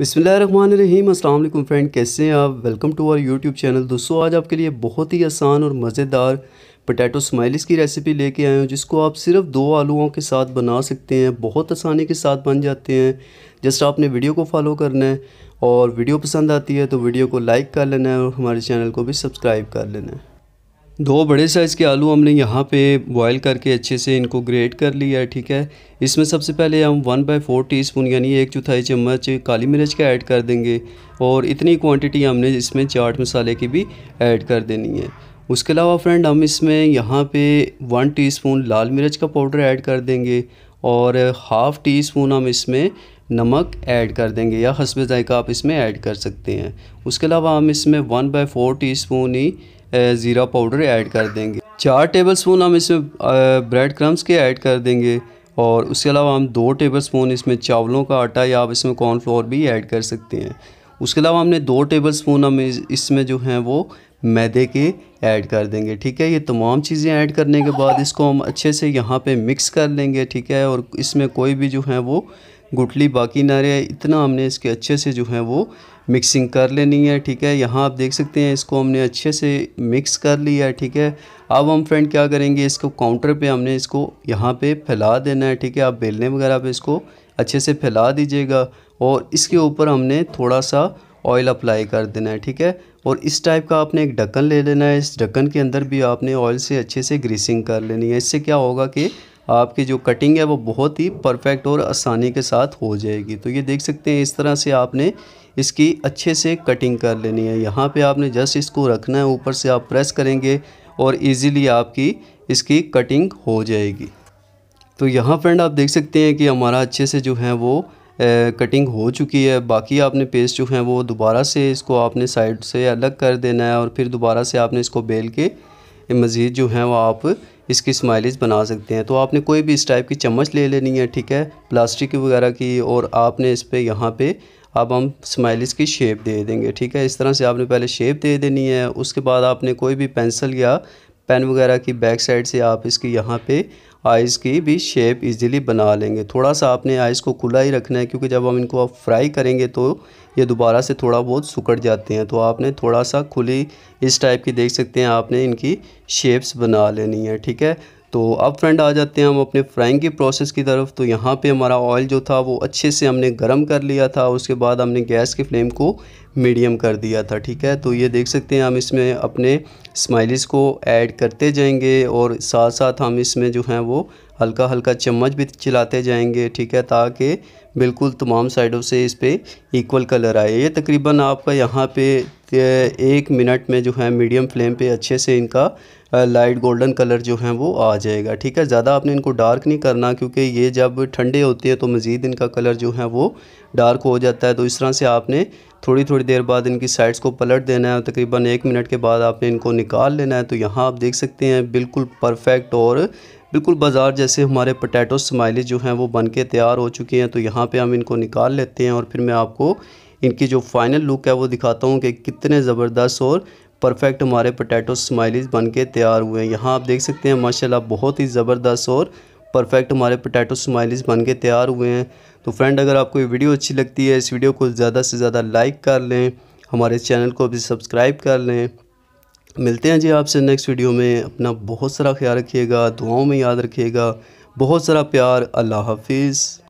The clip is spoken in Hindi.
बिसमीम असल फ्रेंड कैसे हैं आप welcome to our YouTube channel दोस्तों आज आपके लिए बहुत ही आसान और मज़ेदार पटैटो स्माइलिस की रेसिपी लेके आए हूँ जिसको आप सिर्फ दो आलूओं के साथ बना सकते हैं बहुत आसानी के साथ बन जाते हैं जस्ट आपने वीडियो को फॉलो करना है और वीडियो पसंद आती है तो वीडियो को लाइक कर लेना है और हमारे चैनल को भी सब्सक्राइब कर लेना है दो बड़े साइज़ के आलू हमने यहाँ पे बॉईल करके अच्छे से इनको ग्रेट कर लिया है ठीक है इसमें सबसे पहले हम one by four teaspoon यानी एक चौथाई चम्मच काली मिर्च का ऐड कर देंगे और इतनी क्वांटिटी हमने इसमें चाट मसाले की भी ऐड कर देनी है उसके अलावा फ्रेंड हम इसमें यहाँ पे वन टी लाल मिर्च का पाउडर ऐड कर देंगे और हाफ़ टी स्पून हम इसमें नमक ऐड कर देंगे या हसब ज़ायका आप इसमें ऐड कर सकते हैं उसके अलावा हम इसमें one by four teaspoon ही ज़ीरा पाउडर ऐड कर देंगे चार टेबल स्पून हम इसमें ब्रेड क्रम्स के ऐड कर देंगे और उसके अलावा हम दो टेबल स्पून इसमें चावलों का आटा या आप इसमें कॉर्नफ्लोर भी ऐड कर सकते हैं उसके अलावा हमने दो टेबल स्पून हम इसमें जो हैं वो मैदे के ऐड कर देंगे ठीक है ये तमाम चीज़ें ऐड करने के बाद इसको हम अच्छे से यहाँ पे मिक्स कर लेंगे ठीक है और इसमें कोई भी जो है वो गुटली बाकी ना रहे इतना हमने इसके अच्छे से जो है वो मिक्सिंग कर लेनी है ठीक है यहाँ आप देख सकते हैं इसको हमने अच्छे से मिक्स कर लिया है ठीक है अब हम फ्रेंड क्या करेंगे इसको काउंटर पे हमने इसको यहाँ पे फैला देना है ठीक है आप बेलने वगैरह पे इसको अच्छे से फैला दीजिएगा और इसके ऊपर हमने थोड़ा सा ऑयल अप्लाई कर देना है ठीक है और इस टाइप का आपने एक ढक्कन ले लेना है इस ढक्कन के अंदर भी आपने ऑयल से अच्छे से ग्रीसिंग कर लेनी है इससे क्या होगा कि आपकी जो कटिंग है वो बहुत ही परफेक्ट और आसानी के साथ हो जाएगी तो ये देख सकते हैं इस तरह से आपने इसकी अच्छे से कटिंग कर लेनी है यहाँ पे आपने जस्ट इसको रखना है ऊपर से आप प्रेस करेंगे और इजीली आपकी इसकी कटिंग हो जाएगी तो यहाँ फ्रेंड आप देख सकते हैं कि हमारा अच्छे से जो है वो ए, कटिंग हो चुकी है बाकी आपने पेस्ट जो है वो दोबारा से इसको आपने साइड से अलग कर देना है और फिर दोबारा से आपने इसको बेल के मज़ीद जो हैं वो आप इसकी स्माइलिस बना सकते हैं तो आपने कोई भी इस टाइप की चम्मच ले लेनी है ठीक है प्लास्टिक वगैरह की और आपने इस पर यहाँ पे अब हम स्माइलिस की शेप दे देंगे ठीक है इस तरह से आपने पहले शेप दे देनी है उसके बाद आपने कोई भी पेंसिल या पेन वगैरह की बैक साइड से आप इसकी यहाँ पे आइज़ की भी शेप इजीली बना लेंगे थोड़ा सा आपने आइज़ को खुला ही रखना है क्योंकि जब हम इनको आप फ्राई करेंगे तो ये दोबारा से थोड़ा बहुत सुकड़ जाते हैं तो आपने थोड़ा सा खुली इस टाइप की देख सकते हैं आपने इनकी शेप्स बना लेनी है ठीक है तो अब फ्रेंड आ जाते हैं हम अपने फ्राइंग की प्रोसेस की तरफ तो यहाँ पे हमारा ऑयल जो था वो अच्छे से हमने गर्म कर लिया था उसके बाद हमने गैस की फ्लेम को मीडियम कर दिया था ठीक है तो ये देख सकते हैं हम इसमें अपने स्माइलिस को ऐड करते जाएंगे और साथ साथ हम इसमें जो हैं वो हल्का हल्का चम्मच भी चलाते जाएंगे ठीक है ताकि बिल्कुल तमाम साइडों से इस पर इक्वल कलर आए ये तकरीबन आपका यहाँ पे एक मिनट में जो है मीडियम फ्लेम पे अच्छे से इनका लाइट गोल्डन कलर जो है वो आ जाएगा ठीक है ज़्यादा आपने इनको डार्क नहीं करना क्योंकि ये जब ठंडे होते हैं तो मज़ीद इनका कलर जो है वो डार्क हो जाता है तो इस तरह से आपने थोड़ी थोड़ी देर बाद इनकी साइड्स को पलट देना है तकरीबन एक मिनट के बाद आपने इनको निकाल लेना है तो यहाँ आप देख सकते हैं बिल्कुल परफेक्ट और बिल्कुल बाज़ार जैसे हमारे पटैटो स्माइली जो हैं वो बन के तैयार हो चुके हैं तो यहाँ पे हम इनको निकाल लेते हैं और फिर मैं आपको इनकी जो फाइनल लुक है वो दिखाता हूँ कि कितने ज़बरदस्त और परफेक्ट हमारे पटैटो स्माइलीज बन के तैयार हुए हैं यहाँ आप देख सकते हैं माशाला बहुत ही ज़बरदस्त और परफेक्ट हमारे पटैटो स्माइलीज बन के तैयार हुए हैं तो फ्रेंड अगर आपको ये वीडियो अच्छी लगती है इस वीडियो को ज़्यादा से ज़्यादा लाइक कर लें हमारे चैनल को भी सब्सक्राइब कर लें मिलते हैं जी आपसे नेक्स्ट वीडियो में अपना बहुत सारा ख्याल रखिएगा दुआओं में याद रखिएगा बहुत सारा प्यार अल्लाह हाफिज़